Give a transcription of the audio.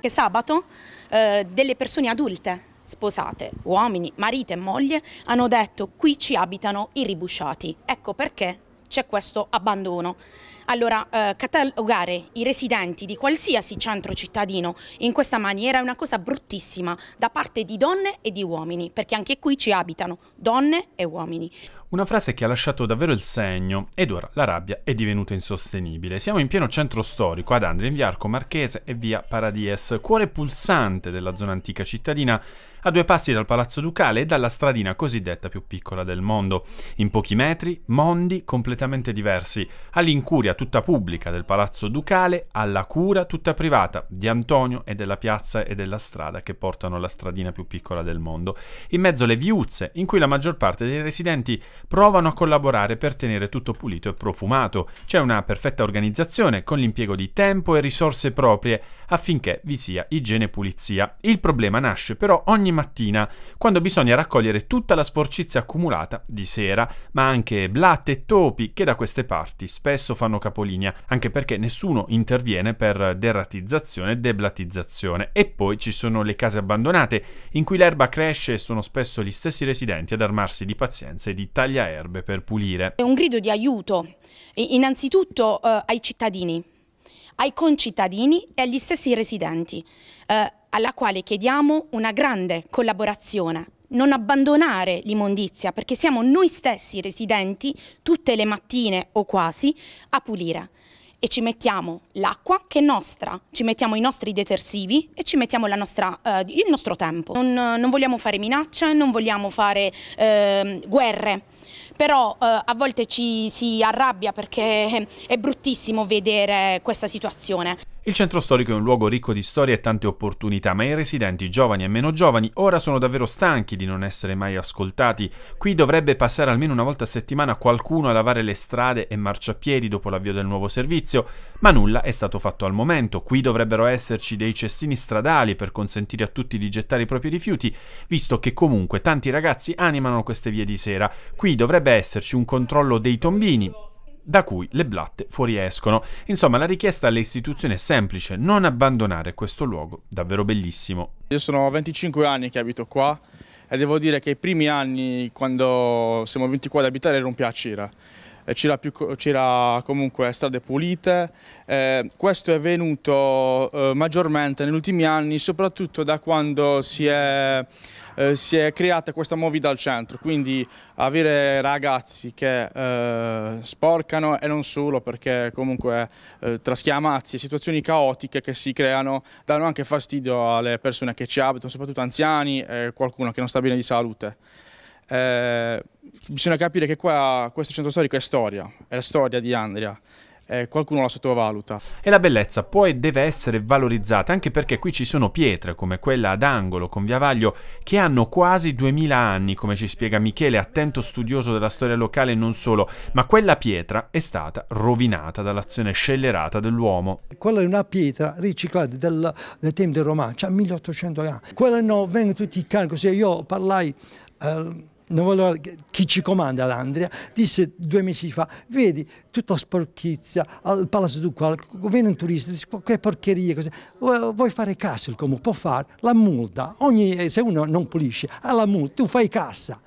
che sabato eh, delle persone adulte, sposate, uomini, marito e moglie, hanno detto qui ci abitano i ribusciati. Ecco perché c'è questo abbandono. Allora, eh, catalogare i residenti di qualsiasi centro cittadino in questa maniera è una cosa bruttissima da parte di donne e di uomini, perché anche qui ci abitano donne e uomini. Una frase che ha lasciato davvero il segno ed ora la rabbia è divenuta insostenibile. Siamo in pieno centro storico ad Andria, in via Arco Marchese e via Paradies, cuore pulsante della zona antica cittadina a due passi dal Palazzo Ducale e dalla stradina cosiddetta più piccola del mondo. In pochi metri, mondi completamente diversi, all'incuria tutta pubblica del Palazzo Ducale, alla cura tutta privata di Antonio e della piazza e della strada che portano la stradina più piccola del mondo, in mezzo alle viuzze in cui la maggior parte dei residenti provano a collaborare per tenere tutto pulito e profumato. C'è una perfetta organizzazione con l'impiego di tempo e risorse proprie affinché vi sia igiene e pulizia. Il problema nasce però ogni ogni mattina, quando bisogna raccogliere tutta la sporcizia accumulata di sera, ma anche blatte e topi che da queste parti spesso fanno capolinea, anche perché nessuno interviene per derratizzazione e deblatizzazione. E poi ci sono le case abbandonate, in cui l'erba cresce e sono spesso gli stessi residenti ad armarsi di pazienza e di tagliaerbe per pulire. È un grido di aiuto, innanzitutto eh, ai cittadini ai concittadini e agli stessi residenti. Eh, alla quale chiediamo una grande collaborazione non abbandonare l'immondizia, perché siamo noi stessi residenti tutte le mattine o quasi a pulire. E ci mettiamo l'acqua che è nostra, ci mettiamo i nostri detersivi e ci mettiamo nostra, eh, il nostro tempo. Non, non, vogliamo fare minacce, non vogliamo fare eh, guerre, però eh, a volte ci si arrabbia perché è bruttissimo vedere questa situazione. Il centro storico è un luogo ricco di storie e tante opportunità, ma i residenti, giovani e meno giovani, ora sono davvero stanchi di non essere mai ascoltati. Qui dovrebbe passare almeno una volta a settimana qualcuno a lavare le strade e marciapiedi dopo l'avvio del nuovo servizio, ma nulla è stato fatto al momento. Qui dovrebbero esserci dei cestini stradali per consentire a tutti di gettare i propri rifiuti, visto che comunque tanti ragazzi animano queste vie di sera. Qui dovrebbe esserci un controllo dei tombini, da cui le blatte fuoriescono. Insomma, la richiesta alle istituzioni è semplice, non abbandonare questo luogo davvero bellissimo. Io sono 25 anni che abito qua e devo dire che i primi anni, quando siamo venuti qua ad abitare, era un piacere eh, c'era comunque strade pulite. Eh, questo è venuto eh, maggiormente negli ultimi anni, soprattutto da quando si è, eh, si è creata questa movida al centro, quindi avere ragazzi che eh, sporcano e non solo perché comunque eh, tra schiamazzi e situazioni caotiche che si creano danno anche fastidio alle persone che ci abitano, soprattutto anziani e qualcuno che non sta bene di salute. Eh, bisogna capire che qua, questo centro storico è storia, è la storia di Andria. Eh, qualcuno la sottovaluta. E la bellezza può e deve essere valorizzata anche perché qui ci sono pietre come quella ad angolo con Viavaglio che hanno quasi 2000 anni, come ci spiega Michele, attento studioso della storia locale e non solo, ma quella pietra è stata rovinata dall'azione scellerata dell'uomo. Quella è una pietra riciclata del, del tempo del Romancio, cioè 1800 anni. Quella no, vengono tutti i cani, così io parlai... Eh, volevo, chi ci comanda l'Andria, disse due mesi fa, vedi tutta sporchizia al Palazzo qua, viene un turista, dice, che porcherie, così. vuoi fare cassa il comune, può fare, la multa, Ogni, se uno non pulisce, ha la multa, tu fai cassa.